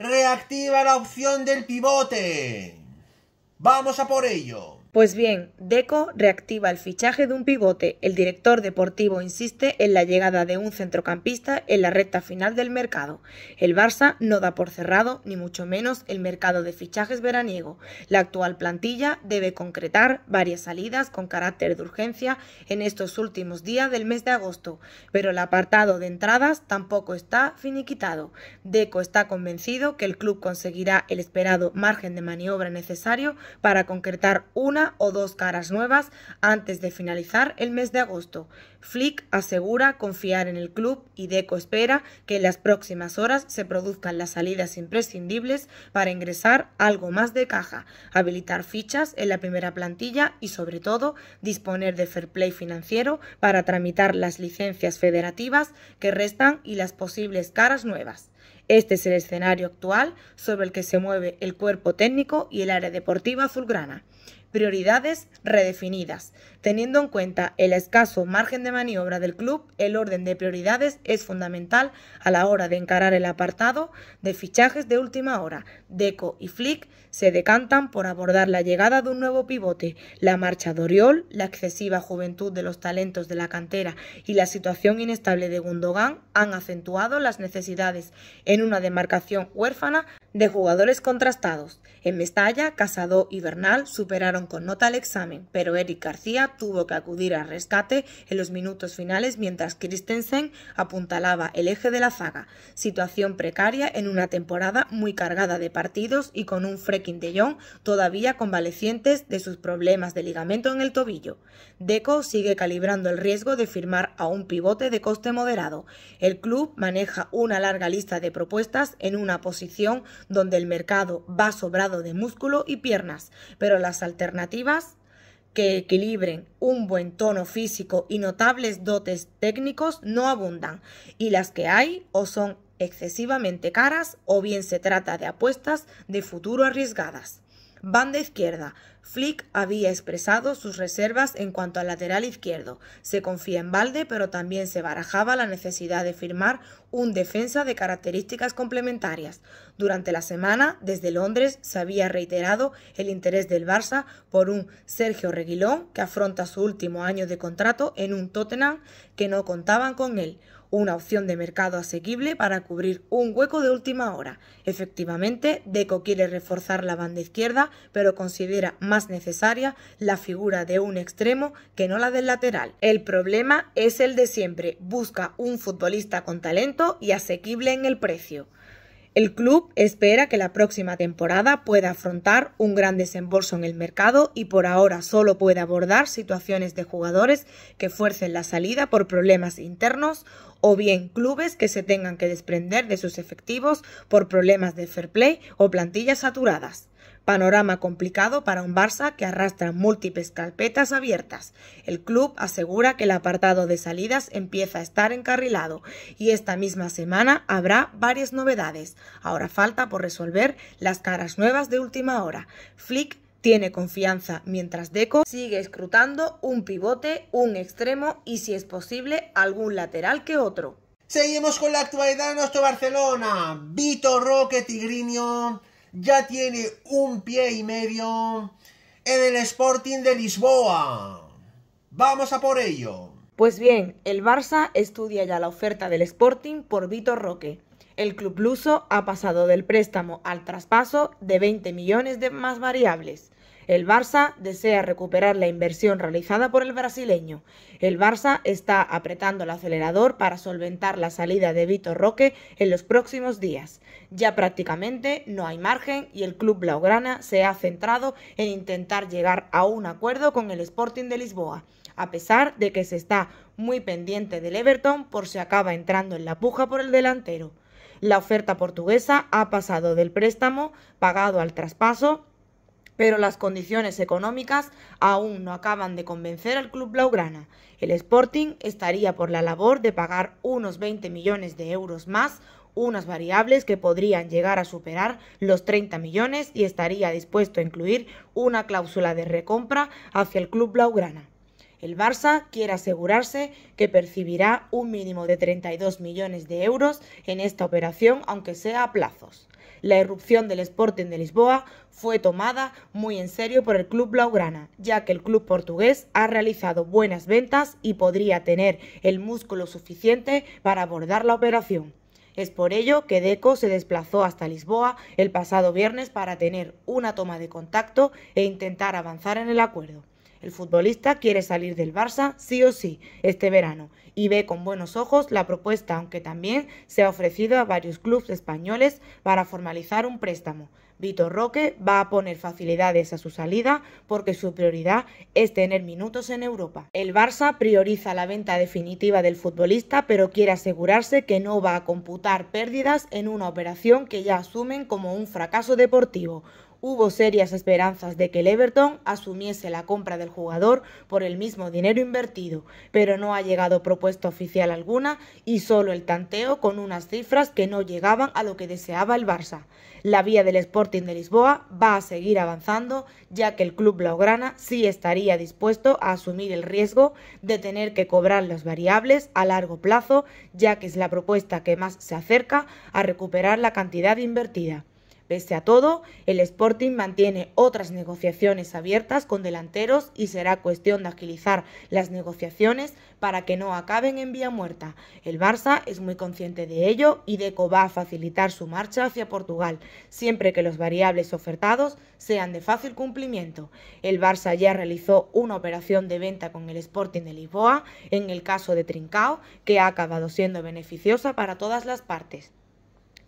Reactiva la opción del pivote. Vamos a por ello. Pues bien, Deco reactiva el fichaje de un pivote. El director deportivo insiste en la llegada de un centrocampista en la recta final del mercado. El Barça no da por cerrado, ni mucho menos el mercado de fichajes veraniego. La actual plantilla debe concretar varias salidas con carácter de urgencia en estos últimos días del mes de agosto, pero el apartado de entradas tampoco está finiquitado. Deco está convencido que el club conseguirá el esperado margen de maniobra necesario para concretar una o dos caras nuevas antes de finalizar el mes de agosto. Flick asegura confiar en el club y Deco espera que en las próximas horas se produzcan las salidas imprescindibles para ingresar algo más de caja, habilitar fichas en la primera plantilla y sobre todo disponer de fair play financiero para tramitar las licencias federativas que restan y las posibles caras nuevas. Este es el escenario actual sobre el que se mueve el cuerpo técnico y el área deportiva azulgrana prioridades redefinidas. Teniendo en cuenta el escaso margen de maniobra del club, el orden de prioridades es fundamental a la hora de encarar el apartado de fichajes de última hora. Deco y Flick se decantan por abordar la llegada de un nuevo pivote, la marcha de Oriol, la excesiva juventud de los talentos de la cantera y la situación inestable de Gundogan han acentuado las necesidades en una demarcación huérfana de jugadores contrastados. En Mestalla, Casado y Bernal superaron con nota el examen, pero Eric García tuvo que acudir al rescate en los minutos finales mientras Christensen apuntalaba el eje de la zaga, situación precaria en una temporada muy cargada de partidos y con un Freking de Jong todavía convalecientes de sus problemas de ligamento en el tobillo. Deco sigue calibrando el riesgo de firmar a un pivote de coste moderado. El club maneja una larga lista de propuestas en una posición donde el mercado va sobrado de músculo y piernas, pero las alternativas que equilibren un buen tono físico y notables dotes técnicos no abundan, y las que hay o son excesivamente caras o bien se trata de apuestas de futuro arriesgadas. Banda izquierda. Flick había expresado sus reservas en cuanto al lateral izquierdo. Se confía en Balde, pero también se barajaba la necesidad de firmar un defensa de características complementarias. Durante la semana, desde Londres, se había reiterado el interés del Barça por un Sergio Reguilón, que afronta su último año de contrato en un Tottenham que no contaban con él una opción de mercado asequible para cubrir un hueco de última hora. Efectivamente, Deco quiere reforzar la banda izquierda, pero considera más necesaria la figura de un extremo que no la del lateral. El problema es el de siempre, busca un futbolista con talento y asequible en el precio. El club espera que la próxima temporada pueda afrontar un gran desembolso en el mercado y por ahora solo puede abordar situaciones de jugadores que fuercen la salida por problemas internos o bien clubes que se tengan que desprender de sus efectivos por problemas de fair play o plantillas saturadas. Panorama complicado para un Barça que arrastra múltiples carpetas abiertas. El club asegura que el apartado de salidas empieza a estar encarrilado y esta misma semana habrá varias novedades. Ahora falta por resolver las caras nuevas de última hora. Flick tiene confianza, mientras Deco sigue escrutando un pivote, un extremo y, si es posible, algún lateral que otro. Seguimos con la actualidad de nuestro Barcelona. Vito Roque Tigrinio ya tiene un pie y medio en el Sporting de Lisboa. Vamos a por ello. Pues bien, el Barça estudia ya la oferta del Sporting por Vitor Roque. El club luso ha pasado del préstamo al traspaso de 20 millones de más variables. El Barça desea recuperar la inversión realizada por el brasileño. El Barça está apretando el acelerador para solventar la salida de Vitor Roque en los próximos días. Ya prácticamente no hay margen y el club blaugrana se ha centrado en intentar llegar a un acuerdo con el Sporting de Lisboa, a pesar de que se está muy pendiente del Everton por si acaba entrando en la puja por el delantero. La oferta portuguesa ha pasado del préstamo pagado al traspaso pero las condiciones económicas aún no acaban de convencer al club blaugrana. El Sporting estaría por la labor de pagar unos 20 millones de euros más, unas variables que podrían llegar a superar los 30 millones y estaría dispuesto a incluir una cláusula de recompra hacia el club blaugrana. El Barça quiere asegurarse que percibirá un mínimo de 32 millones de euros en esta operación, aunque sea a plazos. La irrupción del Sporting de Lisboa fue tomada muy en serio por el club blaugrana, ya que el club portugués ha realizado buenas ventas y podría tener el músculo suficiente para abordar la operación. Es por ello que Deco se desplazó hasta Lisboa el pasado viernes para tener una toma de contacto e intentar avanzar en el acuerdo. El futbolista quiere salir del Barça sí o sí este verano y ve con buenos ojos la propuesta, aunque también se ha ofrecido a varios clubes españoles para formalizar un préstamo. Vitor Roque va a poner facilidades a su salida porque su prioridad es tener minutos en Europa. El Barça prioriza la venta definitiva del futbolista, pero quiere asegurarse que no va a computar pérdidas en una operación que ya asumen como un fracaso deportivo hubo serias esperanzas de que el Everton asumiese la compra del jugador por el mismo dinero invertido, pero no ha llegado propuesta oficial alguna y solo el tanteo con unas cifras que no llegaban a lo que deseaba el Barça. La vía del Sporting de Lisboa va a seguir avanzando, ya que el club blaugrana sí estaría dispuesto a asumir el riesgo de tener que cobrar las variables a largo plazo, ya que es la propuesta que más se acerca a recuperar la cantidad invertida. Pese a todo, el Sporting mantiene otras negociaciones abiertas con delanteros y será cuestión de agilizar las negociaciones para que no acaben en vía muerta. El Barça es muy consciente de ello y Deco va a facilitar su marcha hacia Portugal, siempre que los variables ofertados sean de fácil cumplimiento. El Barça ya realizó una operación de venta con el Sporting de Lisboa, en el caso de Trincao, que ha acabado siendo beneficiosa para todas las partes.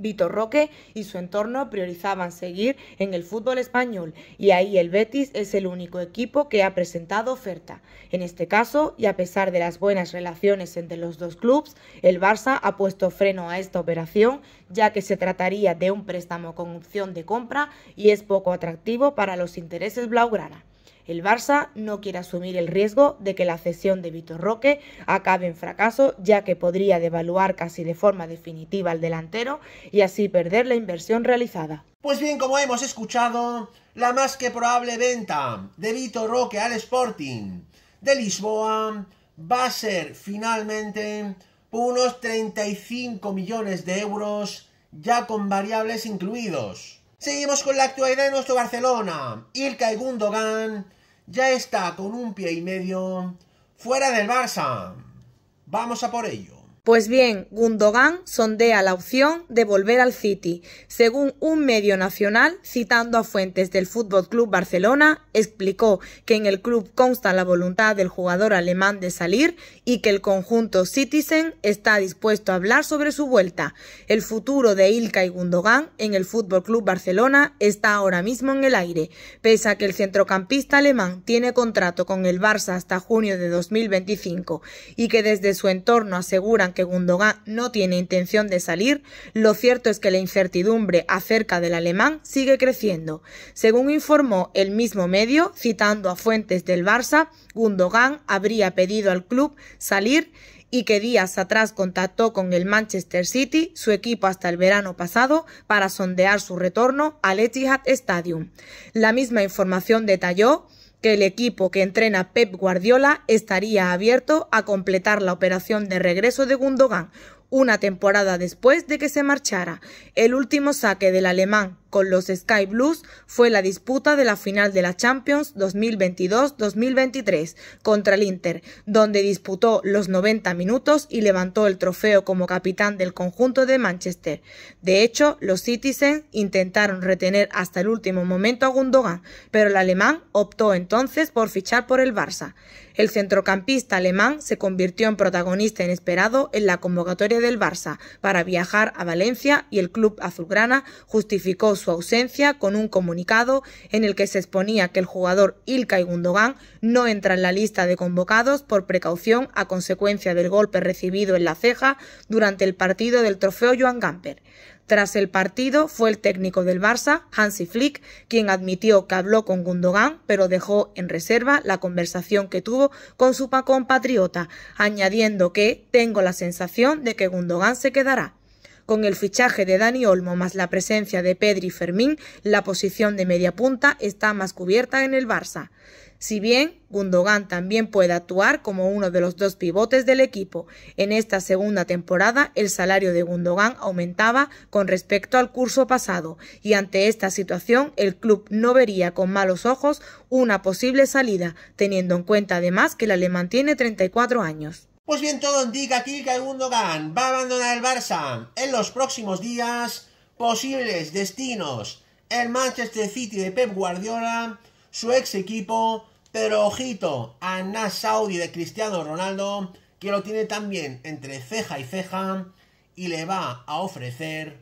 Vitor Roque y su entorno priorizaban seguir en el fútbol español y ahí el Betis es el único equipo que ha presentado oferta. En este caso, y a pesar de las buenas relaciones entre los dos clubes, el Barça ha puesto freno a esta operación ya que se trataría de un préstamo con opción de compra y es poco atractivo para los intereses blaugrana. El Barça no quiere asumir el riesgo de que la cesión de Vitor Roque acabe en fracaso, ya que podría devaluar casi de forma definitiva al delantero y así perder la inversión realizada. Pues bien, como hemos escuchado, la más que probable venta de Vitor Roque al Sporting de Lisboa va a ser finalmente por unos 35 millones de euros, ya con variables incluidos. Seguimos con la actualidad de nuestro Barcelona. Ilkay Gundogan ya está con un pie y medio fuera del Barça. Vamos a por ello. Pues bien, Gundogan sondea la opción de volver al City, según un medio nacional citando a fuentes del Fútbol Club Barcelona, explicó que en el club consta la voluntad del jugador alemán de salir y que el conjunto Citizen está dispuesto a hablar sobre su vuelta. El futuro de Ilka y Gundogan en el Fútbol Club Barcelona está ahora mismo en el aire, pese a que el centrocampista alemán tiene contrato con el Barça hasta junio de 2025 y que desde su entorno aseguran que Gundogan no tiene intención de salir, lo cierto es que la incertidumbre acerca del alemán sigue creciendo. Según informó el mismo medio, citando a fuentes del Barça, Gundogan habría pedido al club salir y que días atrás contactó con el Manchester City, su equipo hasta el verano pasado, para sondear su retorno al Etihad Stadium. La misma información detalló que el equipo que entrena Pep Guardiola estaría abierto a completar la operación de regreso de Gundogan, una temporada después de que se marchara. El último saque del alemán con los Sky Blues fue la disputa de la final de la Champions 2022-2023 contra el Inter, donde disputó los 90 minutos y levantó el trofeo como capitán del conjunto de Manchester. De hecho, los Citizens intentaron retener hasta el último momento a Gundogan, pero el alemán optó entonces por fichar por el Barça. El centrocampista alemán se convirtió en protagonista inesperado en la convocatoria del Barça para viajar a Valencia y el club azulgrana justificó su ausencia con un comunicado en el que se exponía que el jugador Ilkay Gundogan no entra en la lista de convocados por precaución a consecuencia del golpe recibido en la ceja durante el partido del trofeo Joan Gamper. Tras el partido fue el técnico del Barça, Hansi Flick, quien admitió que habló con Gundogan, pero dejó en reserva la conversación que tuvo con su compatriota, añadiendo que tengo la sensación de que Gundogan se quedará. Con el fichaje de Dani Olmo más la presencia de Pedri Fermín, la posición de media punta está más cubierta en el Barça. Si bien Gundogan también puede actuar como uno de los dos pivotes del equipo, en esta segunda temporada el salario de Gundogan aumentaba con respecto al curso pasado y ante esta situación el club no vería con malos ojos una posible salida, teniendo en cuenta además que el alemán tiene 34 años. Pues bien, todo indica aquí que Gundogan va a abandonar el Barça en los próximos días. Posibles destinos: el Manchester City de Pep Guardiola su ex equipo, pero ojito a Nasaudi de Cristiano Ronaldo, que lo tiene también entre ceja y ceja y le va a ofrecer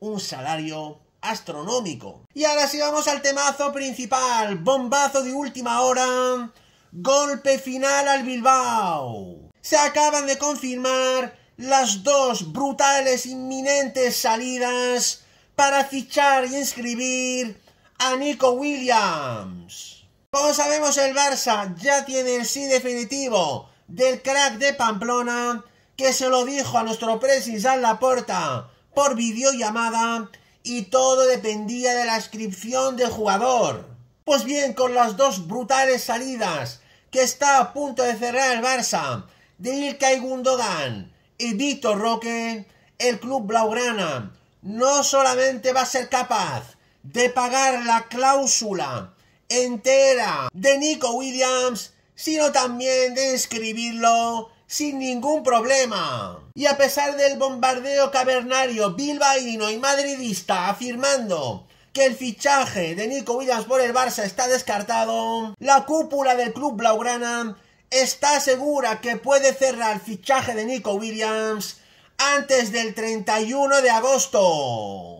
un salario astronómico. Y ahora sí vamos al temazo principal, bombazo de última hora, golpe final al Bilbao. Se acaban de confirmar las dos brutales inminentes salidas para fichar y inscribir a Nico Williams. Como sabemos, el Barça ya tiene el sí definitivo del crack de Pamplona, que se lo dijo a nuestro presis a la puerta por videollamada y todo dependía de la inscripción del jugador. Pues bien, con las dos brutales salidas que está a punto de cerrar el Barça de Ilkay Gundogan y Víctor Roque, el club blaugrana no solamente va a ser capaz de pagar la cláusula entera de Nico Williams, sino también de escribirlo sin ningún problema. Y a pesar del bombardeo cavernario bilbaíno y madridista afirmando que el fichaje de Nico Williams por el Barça está descartado, la cúpula del club blaugrana está segura que puede cerrar el fichaje de Nico Williams antes del 31 de agosto.